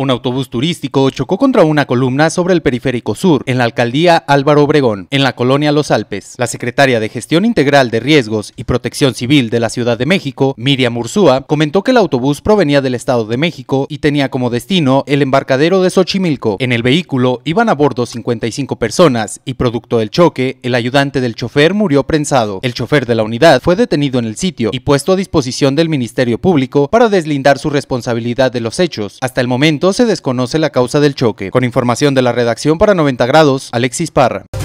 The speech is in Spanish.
Un autobús turístico chocó contra una columna sobre el periférico sur, en la alcaldía Álvaro Obregón, en la colonia Los Alpes. La secretaria de Gestión Integral de Riesgos y Protección Civil de la Ciudad de México, Miriam Ursúa, comentó que el autobús provenía del Estado de México y tenía como destino el embarcadero de Xochimilco. En el vehículo iban a bordo 55 personas y producto del choque, el ayudante del chofer murió prensado. El chofer de la unidad fue detenido en el sitio y puesto a disposición del Ministerio Público para deslindar su responsabilidad de los hechos. Hasta el momento, se desconoce la causa del choque. Con información de la redacción para 90 grados, Alexis Parra.